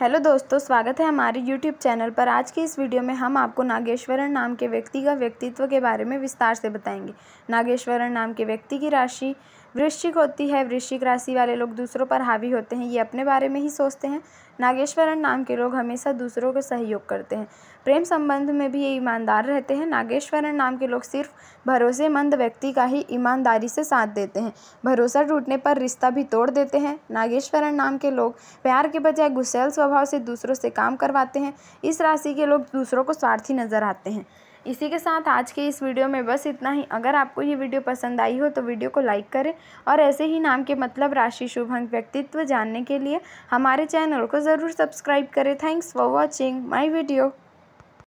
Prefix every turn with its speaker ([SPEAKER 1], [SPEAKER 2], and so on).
[SPEAKER 1] hello दोस्तों स्वागत है हमारे यूट्यूब चैनल पर आज की इस वीडियो में हम आपको नागेश्वरन नाम के व्यक्ति का व्यक्तित्व के बारे में विस्तार से बताएंगे नागेश्वरन नाम के व्यक्ति की राशि वृश्चिक होती है वृश्चिक राशि वाले लोग दूसरों पर हावी होते हैं ये अपने बारे में ही सोचते हैं नागेश्वरन नाम के लोग हमेशा दूसरों का सहयोग करते हैं प्रेम संबंध में भी ये ईमानदार रहते हैं नागेश्वरन नाम के लोग सिर्फ भरोसेमंद व्यक्ति का ही ईमानदारी से साथ देते हैं भरोसा टूटने पर रिश्ता भी तोड़ देते हैं नागेश्वरन नाम के लोग प्यार के बजाय गुस्सैल स्वभाव से दूसरों से काम करवाते हैं इस राशि के लोग दूसरों को स्वार्थी नजर आते हैं इसी के साथ आज के इस वीडियो में बस इतना ही अगर आपको ये वीडियो पसंद आई हो तो वीडियो को लाइक करें और ऐसे ही नाम के मतलब राशि शुभ अंक व्यक्तित्व जानने के लिए हमारे चैनल को ज़रूर सब्सक्राइब करें thanks for watching my video